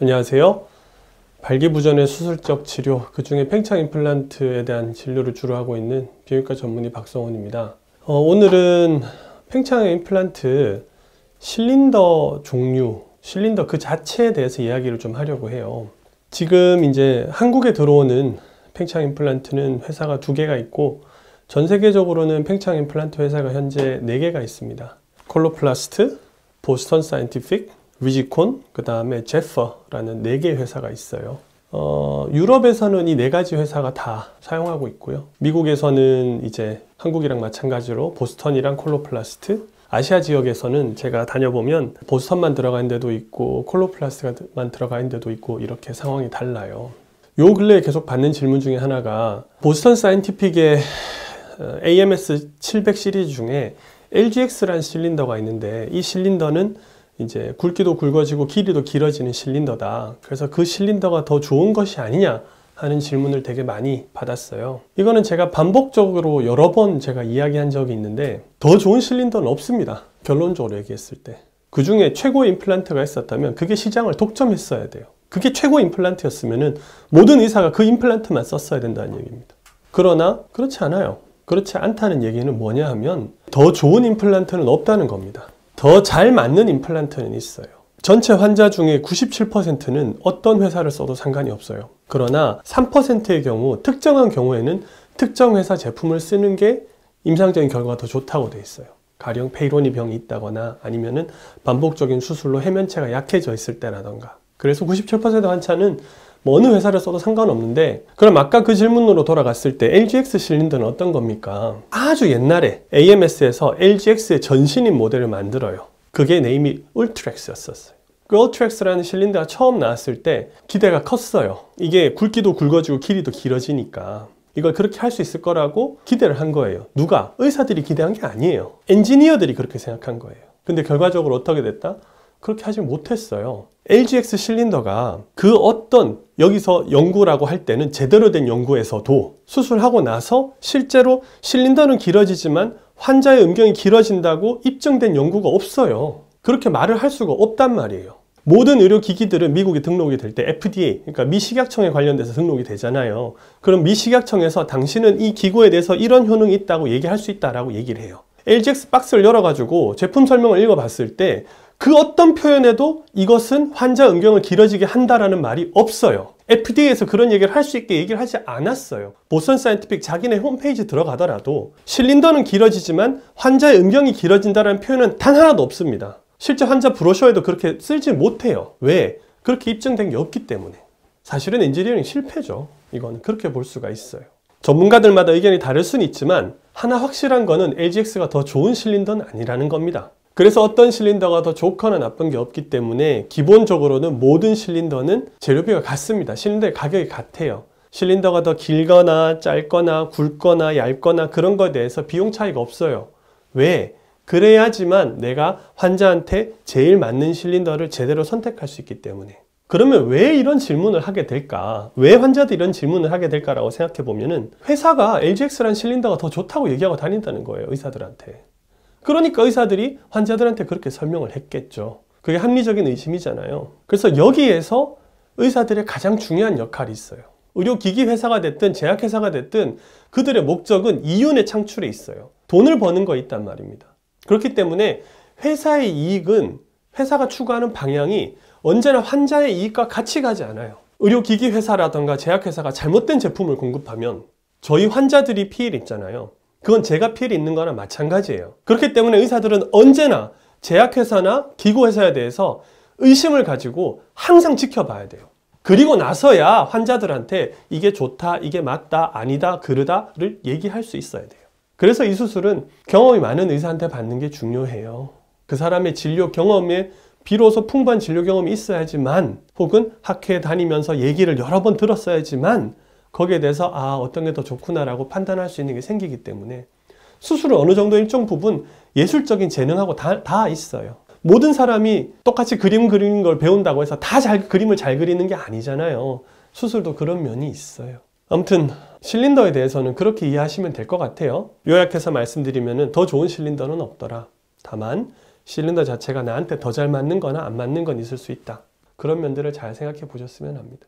안녕하세요. 발기부전의 수술적 치료, 그 중에 팽창 임플란트에 대한 진료를 주로 하고 있는 비뇨기과 전문의 박성훈입니다. 어, 오늘은 팽창 임플란트 실린더 종류, 실린더 그 자체에 대해서 이야기를 좀 하려고 해요. 지금 이제 한국에 들어오는 팽창 임플란트는 회사가 두 개가 있고 전 세계적으로는 팽창 임플란트 회사가 현재 네 개가 있습니다. 콜로플라스트, 보스턴 사이언티픽, 위지콘, 그 다음에 제퍼라는 네 개 회사가 있어요. 어, 유럽에서는 이 네 가지 회사가 다 사용하고 있고요. 미국에서는 이제 한국이랑 마찬가지로 보스턴이랑 콜로플라스트, 아시아 지역에서는 제가 다녀보면 보스턴만 들어가 있는 데도 있고 콜로플라스만 들어가 있는 데도 있고 이렇게 상황이 달라요. 요 근래에 계속 받는 질문 중에 하나가 보스턴 사이언티픽의 어, AMS 700 시리즈 중에 LGX라는 실린더가 있는데 이 실린더는 이제 굵기도 굵어지고 길이도 길어지는 실린더다. 그래서 그 실린더가 더 좋은 것이 아니냐 하는 질문을 되게 많이 받았어요. 이거는 제가 반복적으로 여러 번 제가 이야기한 적이 있는데 더 좋은 실린더는 없습니다. 결론적으로 얘기했을 때. 그 중에 최고 임플란트가 있었다면 그게 시장을 독점했어야 돼요. 그게 최고 임플란트였으면 모든 의사가 그 임플란트만 썼어야 된다는 얘기입니다. 그러나 그렇지 않아요. 그렇지 않다는 얘기는 뭐냐 하면 더 좋은 임플란트는 없다는 겁니다. 더잘 맞는 임플란트는 있어요. 전체 환자 중에 97%는 어떤 회사를 써도 상관이 없어요. 그러나 3%의 경우 특정한 경우에는 특정 회사 제품을 쓰는 게 임상적인 결과가 더 좋다고 돼 있어요. 가령 페이로니 병이 있다거나 아니면은 반복적인 수술로 해면체가 약해져 있을 때라던가. 그래서 97% 환자는 뭐 어느 회사를 써도 상관없는데 그럼 아까 그 질문으로 돌아갔을 때 LGX 실린더는 어떤 겁니까? 아주 옛날에 AMS에서 LGX의 전신인 모델을 만들어요. 그게 네임이 울트렉스였었어요. 그 울트렉스라는 실린더가 처음 나왔을 때 기대가 컸어요. 이게 굵기도 굵어지고 길이도 길어지니까 이걸 그렇게 할 수 있을 거라고 기대를 한 거예요. 누가? 의사들이 기대한 게 아니에요. 엔지니어들이 그렇게 생각한 거예요. 근데 결과적으로 어떻게 됐다? 그렇게 하지 못했어요. LGX 실린더가 그 어떤 여기서 연구라고 할 때는 제대로 된 연구에서도 수술하고 나서 실제로 실린더는 길어지지만 환자의 음경이 길어진다고 입증된 연구가 없어요. 그렇게 말을 할 수가 없단 말이에요. 모든 의료기기들은 미국에 등록이 될 때 FDA, 그러니까 미식약청에 관련돼서 등록이 되잖아요. 그럼 미식약청에서 당신은 이 기구에 대해서 이런 효능이 있다고 얘기할 수 있다라고 얘기를 해요. LGX 박스를 열어가지고 제품 설명을 읽어봤을 때그 어떤 표현에도 이것은 환자 음경을 길어지게 한다라는 말이 없어요. FDA에서 그런 얘기를 할 수 있게 얘기를 하지 않았어요. 보선 사이언티픽 자기네 홈페이지 들어가더라도 실린더는 길어지지만 환자의 음경이 길어진다는 표현은 단 하나도 없습니다. 실제 환자 브로셔에도 그렇게 쓰지 못해요. 왜? 그렇게 입증된 게 없기 때문에. 사실은 엔지니어링 실패죠. 이건 그렇게 볼 수가 있어요. 전문가들마다 의견이 다를 수는 있지만 하나 확실한 거는 LGX가 더 좋은 실린더는 아니라는 겁니다. 그래서 어떤 실린더가 더 좋거나 나쁜 게 없기 때문에 기본적으로는 모든 실린더는 재료비가 같습니다. 실린더의 가격이 같아요. 실린더가 더 길거나 짧거나 굵거나 얇거나 그런 거에 대해서 비용 차이가 없어요. 왜? 그래야지만 내가 환자한테 제일 맞는 실린더를 제대로 선택할 수 있기 때문에. 그러면 왜 이런 질문을 하게 될까? 왜 환자도 이런 질문을 하게 될까라고 생각해 보면은 회사가 LGX라는 실린더가 더 좋다고 얘기하고 다닌다는 거예요, 의사들한테. 그러니까 의사들이 환자들한테 그렇게 설명을 했겠죠. 그게 합리적인 의심이잖아요. 그래서 여기에서 의사들의 가장 중요한 역할이 있어요. 의료기기 회사가 됐든 제약회사가 됐든 그들의 목적은 이윤의 창출에 있어요. 돈을 버는 거 있단 말입니다. 그렇기 때문에 회사의 이익은 회사가 추구하는 방향이 언제나 환자의 이익과 같이 가지 않아요. 의료기기 회사라던가 제약회사가 잘못된 제품을 공급하면 저희 환자들이 피해를 입잖아요. 그건 제가 피해를 입는 거나 마찬가지예요. 그렇기 때문에 의사들은 언제나 제약회사나 기구회사에 대해서 의심을 가지고 항상 지켜봐야 돼요. 그리고 나서야 환자들한테 이게 좋다, 이게 맞다, 아니다, 그르다를 얘기할 수 있어야 돼요. 그래서 이 수술은 경험이 많은 의사한테 받는 게 중요해요. 그 사람의 진료 경험에 비로소 풍부한 진료 경험이 있어야지만 혹은 학회에 다니면서 얘기를 여러 번 들었어야지만 거기에 대해서 아 어떤 게 더 좋구나라고 판단할 수 있는 게 생기기 때문에 수술은 어느 정도 일정 부분 예술적인 재능하고 다, 다 있어요. 모든 사람이 똑같이 그림 그리는 걸 배운다고 해서 다 잘 그림을 잘 그리는 게 아니잖아요. 수술도 그런 면이 있어요. 아무튼 실린더에 대해서는 그렇게 이해하시면 될 것 같아요. 요약해서 말씀드리면 더 좋은 실린더는 없더라. 다만 실린더 자체가 나한테 더 잘 맞는 거나 안 맞는 건 있을 수 있다. 그런 면들을 잘 생각해 보셨으면 합니다.